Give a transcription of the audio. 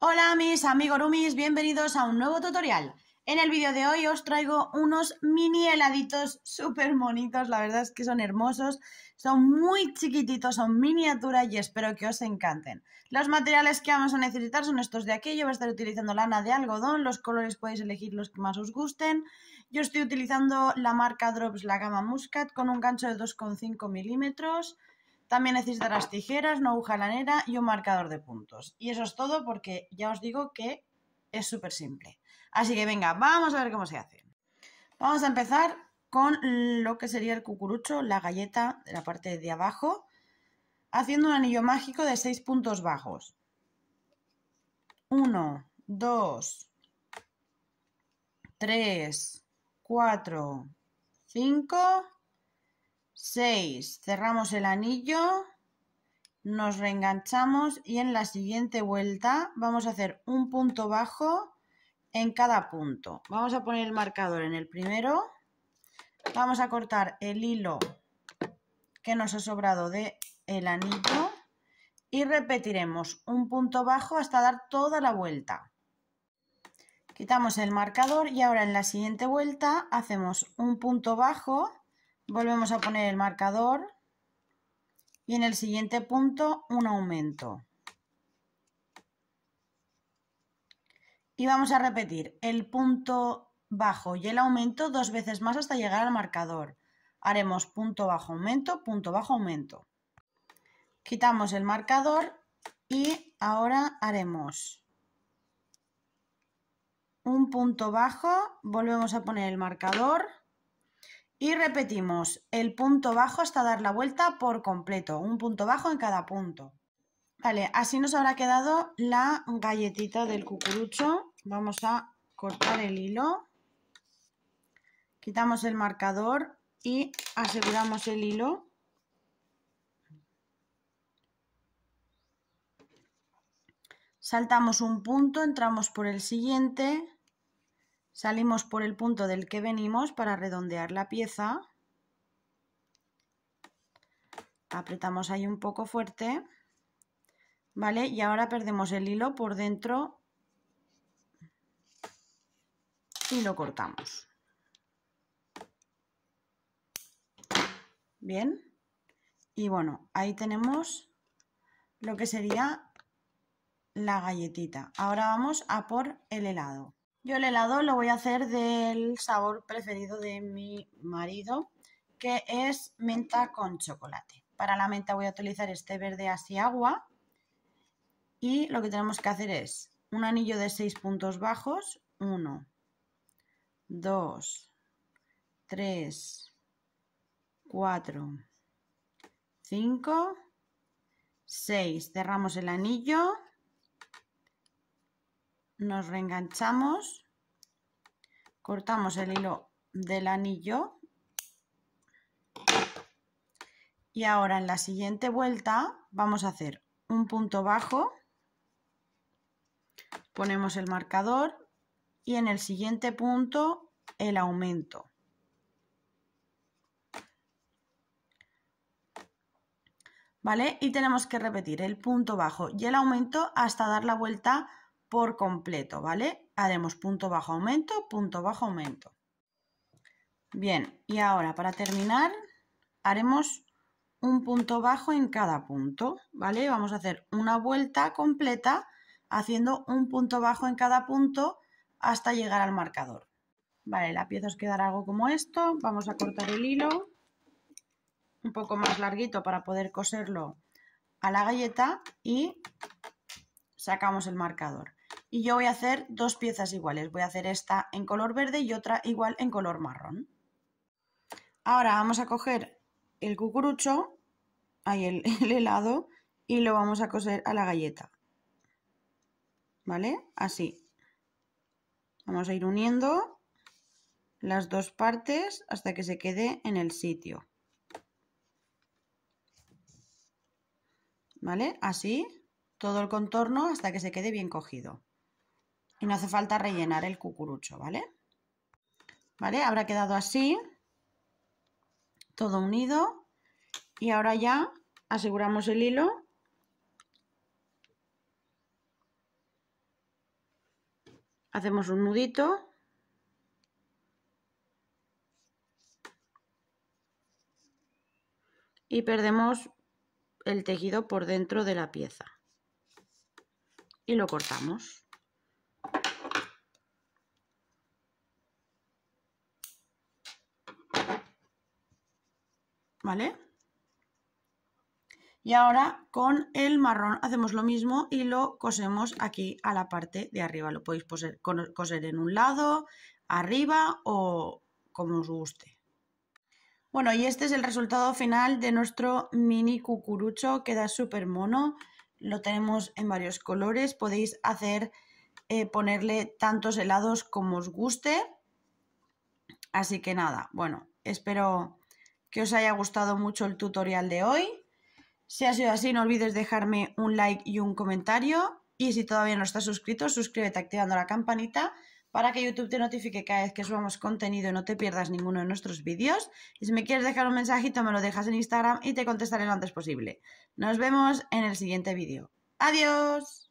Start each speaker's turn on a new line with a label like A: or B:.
A: Hola mis amigos rumis bienvenidos a un nuevo tutorial. En el vídeo de hoy os traigo unos mini heladitos súper bonitos, la verdad es que son hermosos, son muy chiquititos, son miniatura y espero que os encanten. Los materiales que vamos a necesitar son estos de aquí, yo voy a estar utilizando lana de algodón, los colores podéis elegir los que más os gusten. Yo estoy utilizando la marca Drops, la gama Muscat, con un gancho de 2,5 milímetros. También necesitarás tijeras, una aguja lanera y un marcador de puntos. Y eso es todo porque ya os digo que es súper simple. Así que venga, vamos a ver cómo se hace. Vamos a empezar con lo que sería el cucurucho, la galleta de la parte de abajo, haciendo un anillo mágico de 6 puntos bajos. 1, 2, 3, 4, 5 6, cerramos el anillo, nos reenganchamos y en la siguiente vuelta vamos a hacer un punto bajo en cada punto. Vamos a poner el marcador en el primero, vamos a cortar el hilo que nos ha sobrado de el anillo y repetiremos un punto bajo hasta dar toda la vuelta. Quitamos el marcador y ahora en la siguiente vuelta hacemos un punto bajo Volvemos a poner el marcador y en el siguiente punto un aumento. Y vamos a repetir el punto bajo y el aumento dos veces más hasta llegar al marcador. Haremos punto bajo aumento, punto bajo aumento. Quitamos el marcador y ahora haremos un punto bajo, volvemos a poner el marcador y repetimos el punto bajo hasta dar la vuelta por completo, un punto bajo en cada punto. Vale, así nos habrá quedado la galletita del cucurucho. Vamos a cortar el hilo. Quitamos el marcador y aseguramos el hilo. Saltamos un punto, entramos por el siguiente Salimos por el punto del que venimos para redondear la pieza. Apretamos ahí un poco fuerte. ¿Vale? Y ahora perdemos el hilo por dentro y lo cortamos. Bien. Y bueno, ahí tenemos lo que sería la galletita. Ahora vamos a por el helado. Yo el helado lo voy a hacer del sabor preferido de mi marido, que es menta con chocolate. Para la menta voy a utilizar este verde así agua. Y lo que tenemos que hacer es un anillo de 6 puntos bajos, 1, 2, 3, 4, 5, 6. Cerramos el anillo nos reenganchamos, cortamos el hilo del anillo y ahora en la siguiente vuelta vamos a hacer un punto bajo, ponemos el marcador y en el siguiente punto el aumento. ¿Vale? Y tenemos que repetir el punto bajo y el aumento hasta dar la vuelta por completo, ¿vale? Haremos punto bajo aumento, punto bajo aumento. Bien, y ahora para terminar haremos un punto bajo en cada punto, ¿vale? Vamos a hacer una vuelta completa haciendo un punto bajo en cada punto hasta llegar al marcador. Vale, la pieza os quedará algo como esto. Vamos a cortar el hilo un poco más larguito para poder coserlo a la galleta y sacamos el marcador y yo voy a hacer dos piezas iguales. Voy a hacer esta en color verde y otra igual en color marrón. Ahora vamos a coger el cucurucho, ahí el, el helado, y lo vamos a coser a la galleta. ¿Vale? Así. Vamos a ir uniendo las dos partes hasta que se quede en el sitio. ¿Vale? Así, todo el contorno hasta que se quede bien cogido y no hace falta rellenar el cucurucho, ¿vale? ¿Vale? Habrá quedado así, todo unido y ahora ya aseguramos el hilo hacemos un nudito y perdemos el tejido por dentro de la pieza y lo cortamos ¿vale? Y ahora con el marrón hacemos lo mismo y lo cosemos aquí a la parte de arriba. Lo podéis coser, en un lado, arriba o como os guste. Bueno, y este es el resultado final de nuestro mini cucurucho. Queda súper mono. Lo tenemos en varios colores. Podéis hacer, eh, ponerle tantos helados como os guste. Así que nada, bueno, espero que os haya gustado mucho el tutorial de hoy. Si ha sido así, no olvides dejarme un like y un comentario. Y si todavía no estás suscrito, suscríbete activando la campanita para que YouTube te notifique cada vez que subamos contenido y no te pierdas ninguno de nuestros vídeos. Y si me quieres dejar un mensajito, me lo dejas en Instagram y te contestaré lo antes posible. Nos vemos en el siguiente vídeo. ¡Adiós!